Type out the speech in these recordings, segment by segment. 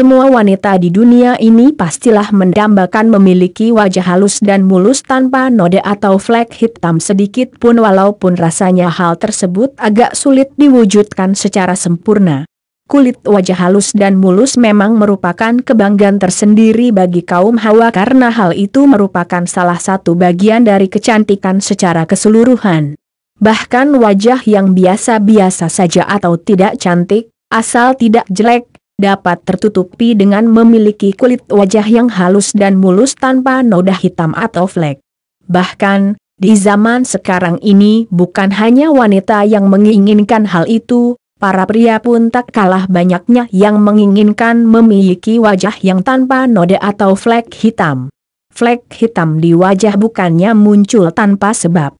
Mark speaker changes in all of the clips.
Speaker 1: Semua wanita di dunia ini pastilah mendambakan memiliki wajah halus dan mulus tanpa noda atau flek hitam sedikit pun walaupun rasanya hal tersebut agak sulit diwujudkan secara sempurna. Kulit wajah halus dan mulus memang merupakan kebanggaan tersendiri bagi kaum hawa karena hal itu merupakan salah satu bagian dari kecantikan secara keseluruhan. Bahkan wajah yang biasa-biasa saja atau tidak cantik, asal tidak jelek, dapat tertutupi dengan memiliki kulit wajah yang halus dan mulus tanpa noda hitam atau flek. Bahkan, di zaman sekarang ini bukan hanya wanita yang menginginkan hal itu, para pria pun tak kalah banyaknya yang menginginkan memiliki wajah yang tanpa noda atau flek hitam. Flek hitam di wajah bukannya muncul tanpa sebab.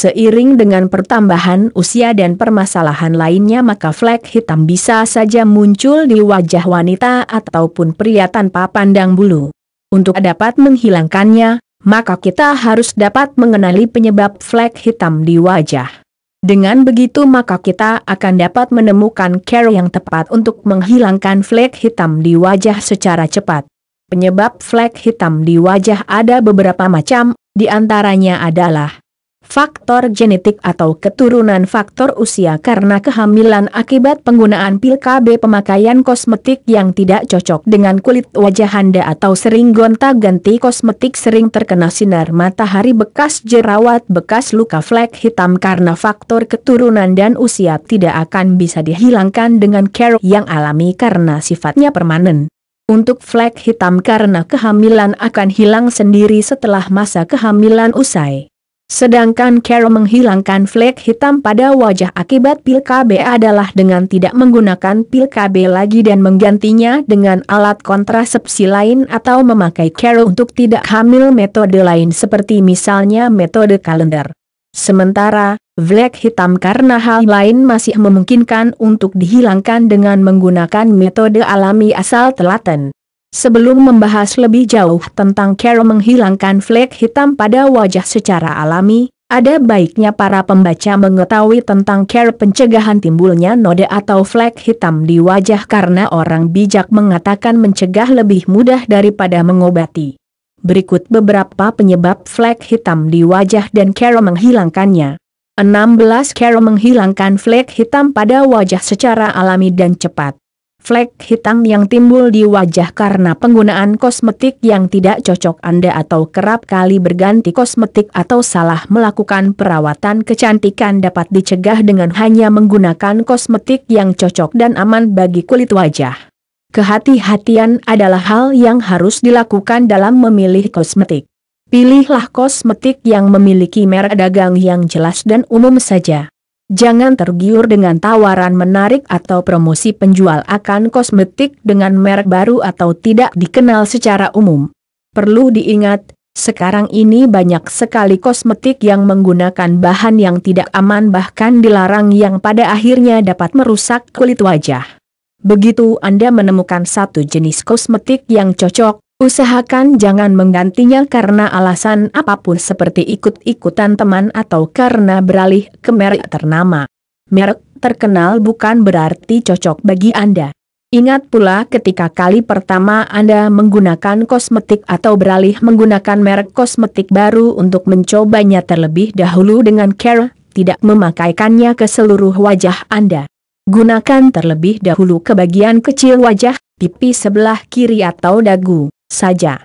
Speaker 1: Seiring dengan pertambahan usia dan permasalahan lainnya maka flek hitam bisa saja muncul di wajah wanita ataupun pria tanpa pandang bulu. Untuk dapat menghilangkannya, maka kita harus dapat mengenali penyebab flek hitam di wajah. Dengan begitu maka kita akan dapat menemukan care yang tepat untuk menghilangkan flek hitam di wajah secara cepat. Penyebab flek hitam di wajah ada beberapa macam, di antaranya adalah faktor genetik atau keturunan faktor usia karena kehamilan akibat penggunaan pil KB pemakaian kosmetik yang tidak cocok dengan kulit wajah Anda atau sering gonta-ganti kosmetik sering terkena sinar matahari bekas jerawat bekas luka flek hitam karena faktor keturunan dan usia tidak akan bisa dihilangkan dengan care yang alami karena sifatnya permanen. Untuk flek hitam karena kehamilan akan hilang sendiri setelah masa kehamilan usai. Sedangkan Carol menghilangkan flek hitam pada wajah akibat pil KB adalah dengan tidak menggunakan pil KB lagi dan menggantinya dengan alat kontrasepsi lain atau memakai Carol untuk tidak hamil metode lain seperti misalnya metode kalender. Sementara, flek hitam karena hal lain masih memungkinkan untuk dihilangkan dengan menggunakan metode alami asal telaten. Sebelum membahas lebih jauh tentang cara menghilangkan flek hitam pada wajah secara alami, ada baiknya para pembaca mengetahui tentang care pencegahan timbulnya noda atau flek hitam di wajah karena orang bijak mengatakan mencegah lebih mudah daripada mengobati. Berikut beberapa penyebab flek hitam di wajah dan cara menghilangkannya. 16. Cara menghilangkan flek hitam pada wajah secara alami dan cepat. Flek hitam yang timbul di wajah karena penggunaan kosmetik yang tidak cocok Anda atau kerap kali berganti kosmetik atau salah melakukan perawatan kecantikan dapat dicegah dengan hanya menggunakan kosmetik yang cocok dan aman bagi kulit wajah. Kehati-hatian adalah hal yang harus dilakukan dalam memilih kosmetik. Pilihlah kosmetik yang memiliki merek dagang yang jelas dan umum saja. Jangan tergiur dengan tawaran menarik atau promosi penjual akan kosmetik dengan merek baru atau tidak dikenal secara umum. Perlu diingat, sekarang ini banyak sekali kosmetik yang menggunakan bahan yang tidak aman bahkan dilarang yang pada akhirnya dapat merusak kulit wajah. Begitu Anda menemukan satu jenis kosmetik yang cocok, Usahakan jangan menggantinya karena alasan apapun seperti ikut-ikutan teman atau karena beralih ke merek ternama. Merek terkenal bukan berarti cocok bagi Anda. Ingat pula ketika kali pertama Anda menggunakan kosmetik atau beralih menggunakan merek kosmetik baru untuk mencobanya terlebih dahulu dengan care, tidak memakaikannya ke seluruh wajah Anda. Gunakan terlebih dahulu ke bagian kecil wajah, pipi sebelah kiri atau dagu saja.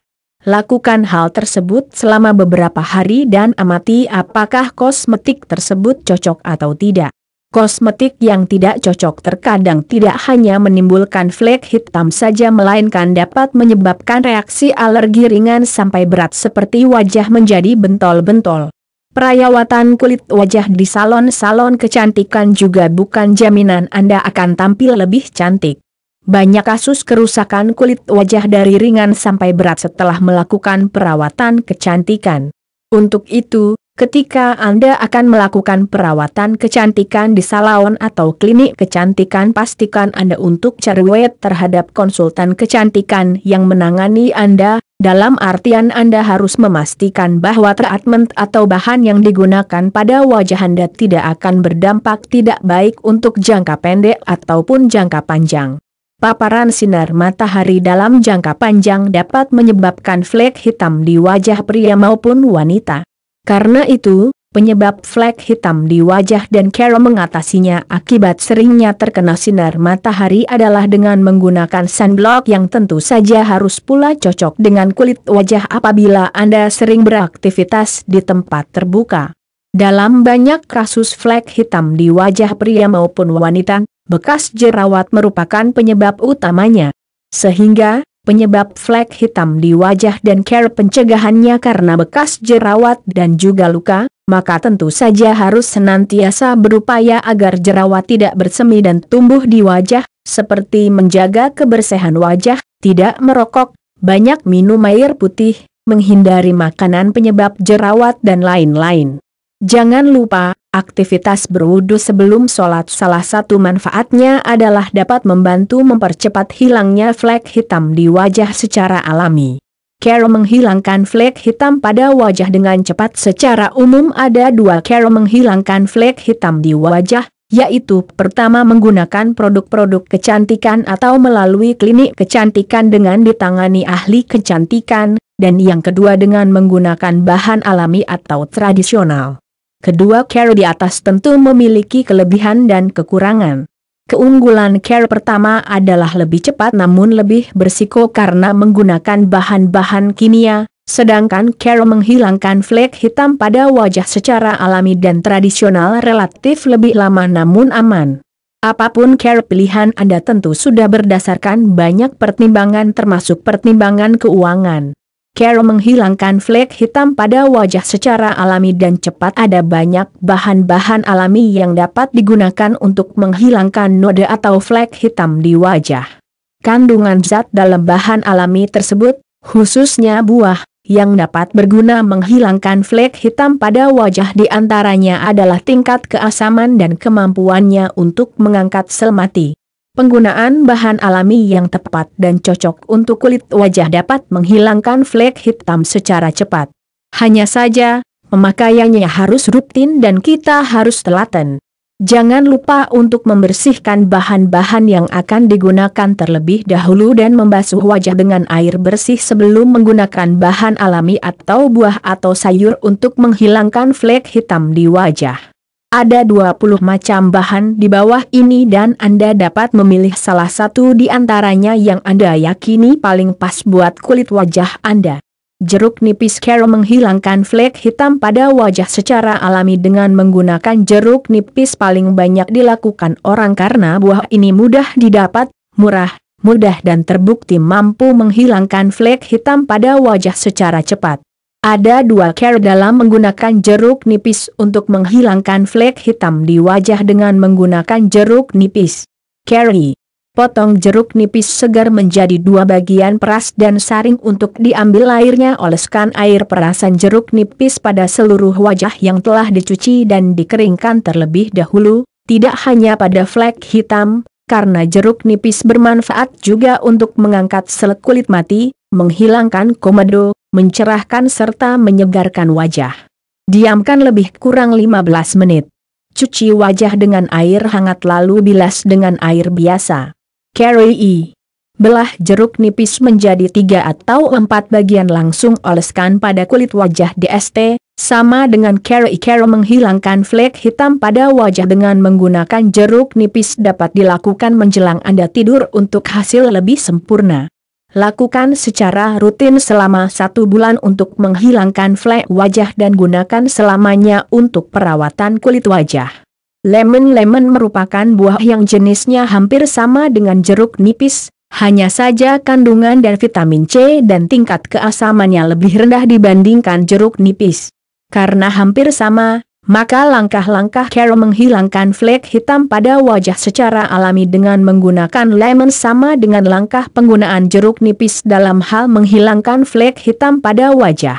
Speaker 1: Lakukan hal tersebut selama beberapa hari dan amati apakah kosmetik tersebut cocok atau tidak. Kosmetik yang tidak cocok terkadang tidak hanya menimbulkan flek hitam saja melainkan dapat menyebabkan reaksi alergi ringan sampai berat seperti wajah menjadi bentol-bentol. Perawatan kulit wajah di salon-salon kecantikan juga bukan jaminan Anda akan tampil lebih cantik. Banyak kasus kerusakan kulit wajah dari ringan sampai berat setelah melakukan perawatan kecantikan. Untuk itu, ketika Anda akan melakukan perawatan kecantikan di salon atau klinik kecantikan pastikan Anda untuk cerewet terhadap konsultan kecantikan yang menangani Anda, dalam artian Anda harus memastikan bahwa treatment atau bahan yang digunakan pada wajah Anda tidak akan berdampak tidak baik untuk jangka pendek ataupun jangka panjang paparan sinar matahari dalam jangka panjang dapat menyebabkan flek hitam di wajah pria maupun wanita. Karena itu, penyebab flek hitam di wajah dan cara mengatasinya akibat seringnya terkena sinar matahari adalah dengan menggunakan sunblock yang tentu saja harus pula cocok dengan kulit wajah apabila Anda sering beraktivitas di tempat terbuka. Dalam banyak kasus flek hitam di wajah pria maupun wanita, bekas jerawat merupakan penyebab utamanya. Sehingga, penyebab flek hitam di wajah dan care pencegahannya karena bekas jerawat dan juga luka, maka tentu saja harus senantiasa berupaya agar jerawat tidak bersemi dan tumbuh di wajah, seperti menjaga kebersihan wajah, tidak merokok, banyak minum air putih, menghindari makanan penyebab jerawat dan lain-lain. Jangan lupa, Aktivitas berwudu sebelum sholat salah satu manfaatnya adalah dapat membantu mempercepat hilangnya flek hitam di wajah secara alami. Cara menghilangkan flek hitam pada wajah dengan cepat secara umum ada dua cara menghilangkan flek hitam di wajah, yaitu pertama menggunakan produk-produk kecantikan atau melalui klinik kecantikan dengan ditangani ahli kecantikan, dan yang kedua dengan menggunakan bahan alami atau tradisional. Kedua Care di atas tentu memiliki kelebihan dan kekurangan. Keunggulan Care pertama adalah lebih cepat namun lebih bersiko karena menggunakan bahan-bahan kimia, sedangkan Care menghilangkan flek hitam pada wajah secara alami dan tradisional relatif lebih lama namun aman. Apapun care pilihan Anda tentu sudah berdasarkan banyak pertimbangan termasuk pertimbangan keuangan. Carol menghilangkan flek hitam pada wajah secara alami dan cepat ada banyak bahan-bahan alami yang dapat digunakan untuk menghilangkan noda atau flek hitam di wajah. Kandungan zat dalam bahan alami tersebut, khususnya buah, yang dapat berguna menghilangkan flek hitam pada wajah di antaranya adalah tingkat keasaman dan kemampuannya untuk mengangkat sel mati. Penggunaan bahan alami yang tepat dan cocok untuk kulit wajah dapat menghilangkan flek hitam secara cepat. Hanya saja, pemakaiannya harus rutin dan kita harus telaten. Jangan lupa untuk membersihkan bahan-bahan yang akan digunakan terlebih dahulu dan membasuh wajah dengan air bersih sebelum menggunakan bahan alami atau buah atau sayur untuk menghilangkan flek hitam di wajah. Ada 20 macam bahan di bawah ini dan Anda dapat memilih salah satu di antaranya yang Anda yakini paling pas buat kulit wajah Anda. Jeruk nipis Carol menghilangkan flek hitam pada wajah secara alami dengan menggunakan jeruk nipis paling banyak dilakukan orang karena buah ini mudah didapat, murah, mudah dan terbukti mampu menghilangkan flek hitam pada wajah secara cepat. Ada dua cara dalam menggunakan jeruk nipis untuk menghilangkan flek hitam di wajah dengan menggunakan jeruk nipis. Carry. Potong jeruk nipis segar menjadi dua bagian peras dan saring untuk diambil airnya oleskan air perasan jeruk nipis pada seluruh wajah yang telah dicuci dan dikeringkan terlebih dahulu, tidak hanya pada flek hitam, karena jeruk nipis bermanfaat juga untuk mengangkat sel kulit mati, menghilangkan komedo, mencerahkan serta menyegarkan wajah. Diamkan lebih kurang 15 menit. Cuci wajah dengan air hangat lalu bilas dengan air biasa. Carry E. Belah jeruk nipis menjadi tiga atau empat bagian langsung oleskan pada kulit wajah DST, sama dengan carry e. care menghilangkan flek hitam pada wajah dengan menggunakan jeruk nipis dapat dilakukan menjelang Anda tidur untuk hasil lebih sempurna. Lakukan secara rutin selama satu bulan untuk menghilangkan flek wajah dan gunakan selamanya untuk perawatan kulit wajah. Lemon-lemon merupakan buah yang jenisnya hampir sama dengan jeruk nipis, hanya saja kandungan dan vitamin C dan tingkat keasamannya lebih rendah dibandingkan jeruk nipis. Karena hampir sama, maka langkah-langkah Carol menghilangkan flek hitam pada wajah secara alami dengan menggunakan lemon sama dengan langkah penggunaan jeruk nipis dalam hal menghilangkan flek hitam pada wajah.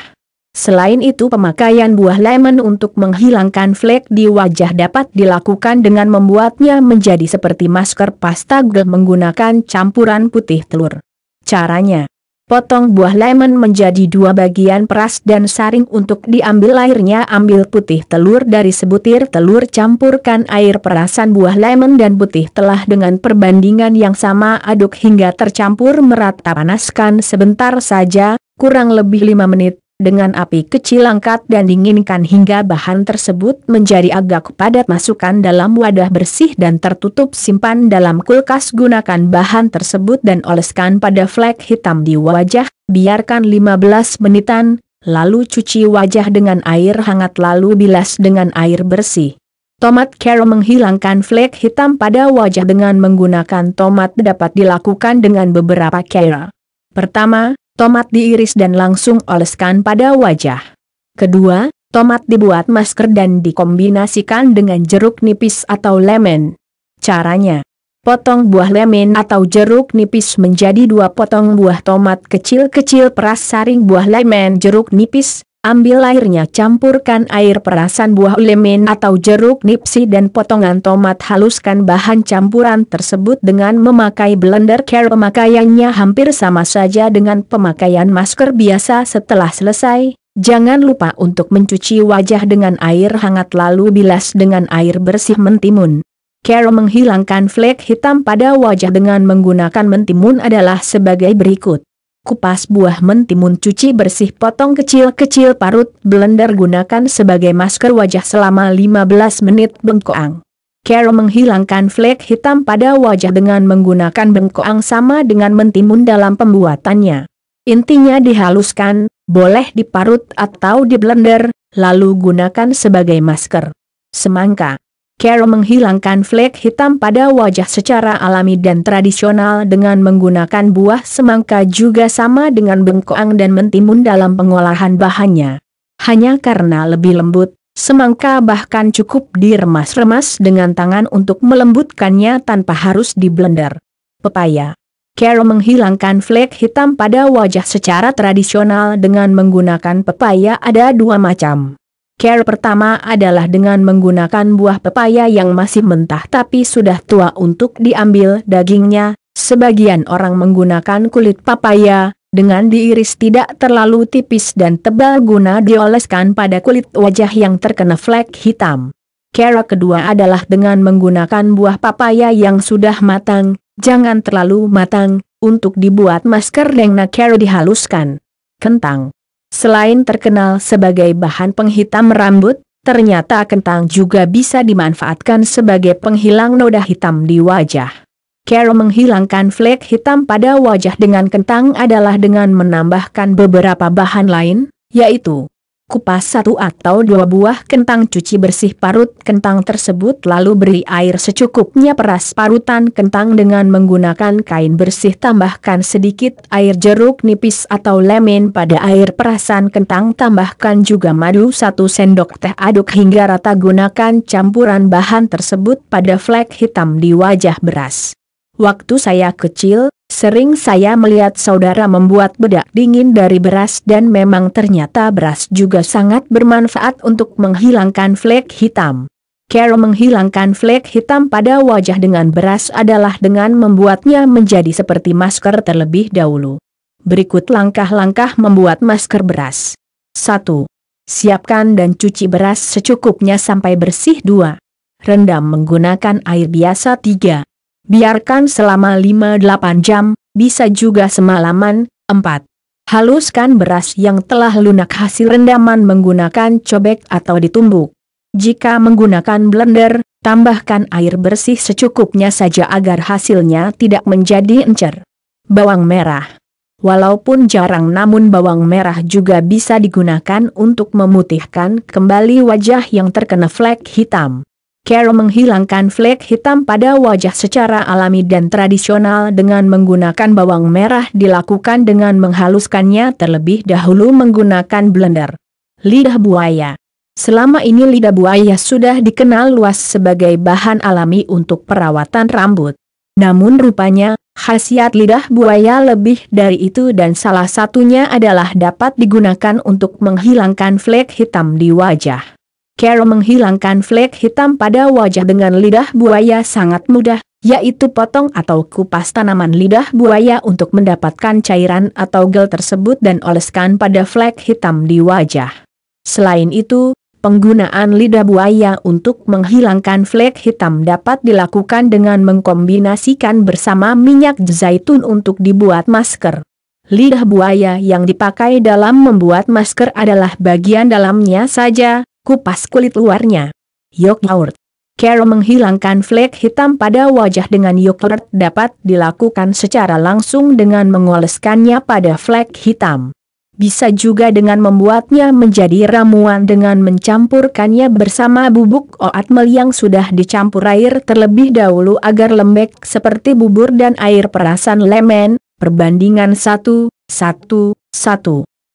Speaker 1: Selain itu pemakaian buah lemon untuk menghilangkan flek di wajah dapat dilakukan dengan membuatnya menjadi seperti masker pasta gel menggunakan campuran putih telur. Caranya Potong buah lemon menjadi dua bagian peras dan saring untuk diambil airnya ambil putih telur dari sebutir telur campurkan air perasan buah lemon dan putih telah dengan perbandingan yang sama aduk hingga tercampur merata panaskan sebentar saja, kurang lebih 5 menit, dengan api kecil angkat dan dinginkan hingga bahan tersebut menjadi agak padat masukkan dalam wadah bersih dan tertutup simpan dalam kulkas gunakan bahan tersebut dan oleskan pada flek hitam di wajah, biarkan 15 menitan, lalu cuci wajah dengan air hangat lalu bilas dengan air bersih. Tomat Care menghilangkan flek hitam pada wajah dengan menggunakan tomat dapat dilakukan dengan beberapa cara. Pertama, tomat diiris dan langsung oleskan pada wajah. Kedua, tomat dibuat masker dan dikombinasikan dengan jeruk nipis atau lemon. Caranya, potong buah lemon atau jeruk nipis menjadi dua potong buah tomat kecil-kecil peras saring buah lemon jeruk nipis, Ambil airnya campurkan air perasan buah lemon atau jeruk nipsi dan potongan tomat haluskan bahan campuran tersebut dengan memakai blender care pemakaiannya hampir sama saja dengan pemakaian masker biasa setelah selesai. Jangan lupa untuk mencuci wajah dengan air hangat lalu bilas dengan air bersih mentimun. Care menghilangkan flek hitam pada wajah dengan menggunakan mentimun adalah sebagai berikut kupas buah mentimun cuci bersih potong kecil-kecil parut blender gunakan sebagai masker wajah selama 15 menit bengkoang. Carol menghilangkan flek hitam pada wajah dengan menggunakan bengkoang sama dengan mentimun dalam pembuatannya. Intinya dihaluskan, boleh diparut atau diblender, lalu gunakan sebagai masker. Semangka Carol menghilangkan flek hitam pada wajah secara alami dan tradisional dengan menggunakan buah semangka juga sama dengan bengkoang dan mentimun dalam pengolahan bahannya. Hanya karena lebih lembut, semangka bahkan cukup diremas-remas dengan tangan untuk melembutkannya tanpa harus diblender. Pepaya Carol menghilangkan flek hitam pada wajah secara tradisional dengan menggunakan pepaya ada dua macam. Care pertama adalah dengan menggunakan buah pepaya yang masih mentah tapi sudah tua untuk diambil dagingnya. Sebagian orang menggunakan kulit papaya, dengan diiris tidak terlalu tipis dan tebal guna dioleskan pada kulit wajah yang terkena flek hitam. Cara kedua adalah dengan menggunakan buah papaya yang sudah matang, jangan terlalu matang, untuk dibuat masker lengna cara dihaluskan. Kentang Selain terkenal sebagai bahan penghitam rambut, ternyata kentang juga bisa dimanfaatkan sebagai penghilang noda hitam di wajah. Cara menghilangkan flek hitam pada wajah dengan kentang adalah dengan menambahkan beberapa bahan lain, yaitu Kupas satu atau dua buah kentang cuci bersih parut kentang tersebut lalu beri air secukupnya peras parutan kentang dengan menggunakan kain bersih tambahkan sedikit air jeruk nipis atau lemon pada air perasan kentang tambahkan juga madu satu sendok teh aduk hingga rata gunakan campuran bahan tersebut pada flek hitam di wajah beras. Waktu saya kecil, sering saya melihat saudara membuat bedak dingin dari beras dan memang ternyata beras juga sangat bermanfaat untuk menghilangkan flek hitam. Cara menghilangkan flek hitam pada wajah dengan beras adalah dengan membuatnya menjadi seperti masker terlebih dahulu. Berikut langkah-langkah membuat masker beras. 1. Siapkan dan cuci beras secukupnya sampai bersih 2. Rendam menggunakan air biasa 3. Biarkan selama 5-8 jam, bisa juga semalaman. 4. Haluskan beras yang telah lunak hasil rendaman menggunakan cobek atau ditumbuk. Jika menggunakan blender, tambahkan air bersih secukupnya saja agar hasilnya tidak menjadi encer. Bawang merah Walaupun jarang namun bawang merah juga bisa digunakan untuk memutihkan kembali wajah yang terkena flek hitam. Carol menghilangkan flek hitam pada wajah secara alami dan tradisional dengan menggunakan bawang merah dilakukan dengan menghaluskannya terlebih dahulu menggunakan blender. Lidah buaya Selama ini lidah buaya sudah dikenal luas sebagai bahan alami untuk perawatan rambut. Namun rupanya, khasiat lidah buaya lebih dari itu dan salah satunya adalah dapat digunakan untuk menghilangkan flek hitam di wajah. Carol menghilangkan flek hitam pada wajah dengan lidah buaya sangat mudah, yaitu potong atau kupas tanaman lidah buaya untuk mendapatkan cairan atau gel tersebut dan oleskan pada flek hitam di wajah. Selain itu, penggunaan lidah buaya untuk menghilangkan flek hitam dapat dilakukan dengan mengkombinasikan bersama minyak zaitun untuk dibuat masker. Lidah buaya yang dipakai dalam membuat masker adalah bagian dalamnya saja, kupas kulit luarnya. Yogurt. Carol menghilangkan flek hitam pada wajah dengan yogurt dapat dilakukan secara langsung dengan mengoleskannya pada flek hitam. Bisa juga dengan membuatnya menjadi ramuan dengan mencampurkannya bersama bubuk oatmeal yang sudah dicampur air terlebih dahulu agar lembek seperti bubur dan air perasan lemon. perbandingan 1, 1, 1.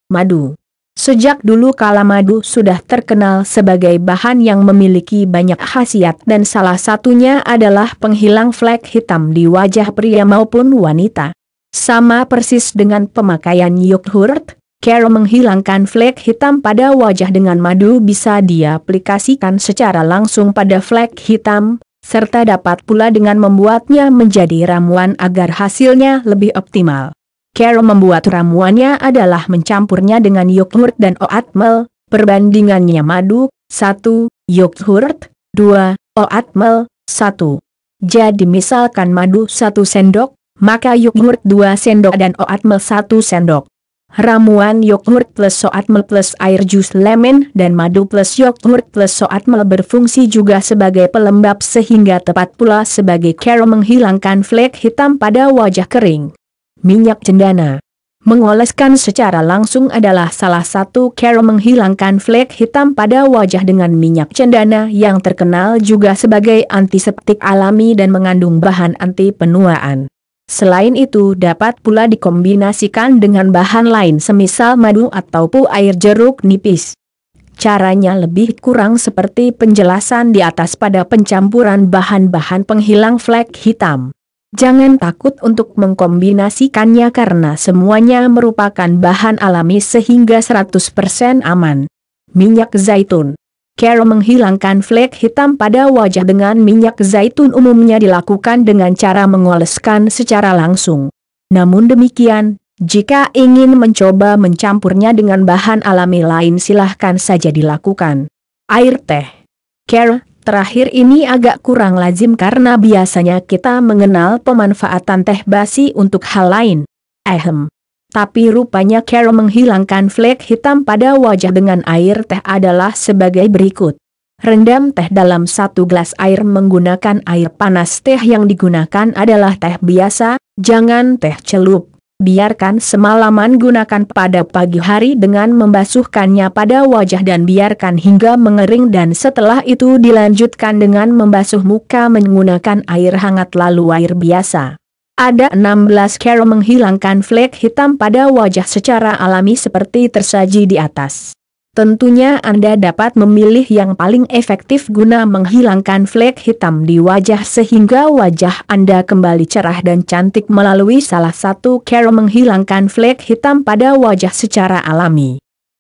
Speaker 1: Madu Sejak dulu kala madu sudah terkenal sebagai bahan yang memiliki banyak khasiat dan salah satunya adalah penghilang flek hitam di wajah pria maupun wanita. Sama persis dengan pemakaian yogurt, Carol menghilangkan flek hitam pada wajah dengan madu bisa diaplikasikan secara langsung pada flek hitam, serta dapat pula dengan membuatnya menjadi ramuan agar hasilnya lebih optimal. Carol membuat ramuannya adalah mencampurnya dengan yogurt dan oatmeal, perbandingannya madu, 1, yogurt, 2, oatmeal, 1. Jadi misalkan madu 1 sendok, maka yogurt 2 sendok dan oatmeal 1 sendok. Ramuan yogurt plus oatmeal plus air jus lemon dan madu plus yogurt plus oatmeal berfungsi juga sebagai pelembab sehingga tepat pula sebagai care menghilangkan flek hitam pada wajah kering minyak cendana. Mengoleskan secara langsung adalah salah satu cara menghilangkan flek hitam pada wajah dengan minyak cendana yang terkenal juga sebagai antiseptik alami dan mengandung bahan anti penuaan. Selain itu dapat pula dikombinasikan dengan bahan lain semisal madu atau air jeruk nipis. Caranya lebih kurang seperti penjelasan di atas pada pencampuran bahan-bahan penghilang flek hitam. Jangan takut untuk mengkombinasikannya karena semuanya merupakan bahan alami sehingga 100% aman. Minyak zaitun Carol menghilangkan flek hitam pada wajah dengan minyak zaitun umumnya dilakukan dengan cara mengoleskan secara langsung. Namun demikian, jika ingin mencoba mencampurnya dengan bahan alami lain silahkan saja dilakukan. Air teh Carol Terakhir ini agak kurang lazim karena biasanya kita mengenal pemanfaatan teh basi untuk hal lain. Ehem. Tapi rupanya Carol menghilangkan flek hitam pada wajah dengan air teh adalah sebagai berikut. Rendam teh dalam satu gelas air menggunakan air panas teh yang digunakan adalah teh biasa, jangan teh celup biarkan semalaman gunakan pada pagi hari dengan membasuhkannya pada wajah dan biarkan hingga mengering dan setelah itu dilanjutkan dengan membasuh muka menggunakan air hangat lalu air biasa. Ada 16 cara menghilangkan flek hitam pada wajah secara alami seperti tersaji di atas. Tentunya Anda dapat memilih yang paling efektif guna menghilangkan flek hitam di wajah sehingga wajah Anda kembali cerah dan cantik melalui salah satu cara menghilangkan flek hitam pada wajah secara alami.